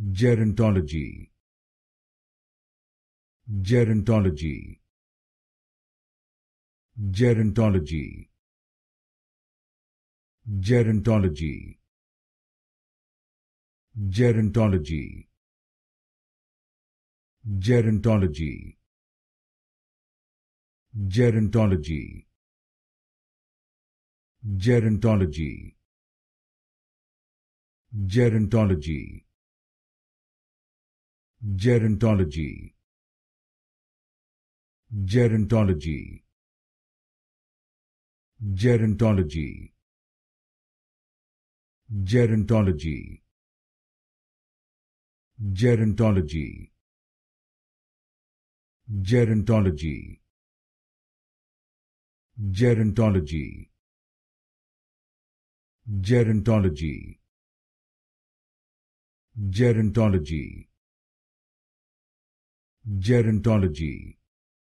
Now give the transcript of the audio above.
gerontology gerontology gerontology gerontology gerontology gerontology gerontology gerontology gerontology gerontology gerontology gerontology gerontology gerontology gerontology gerontology gerontology gerontology gerontology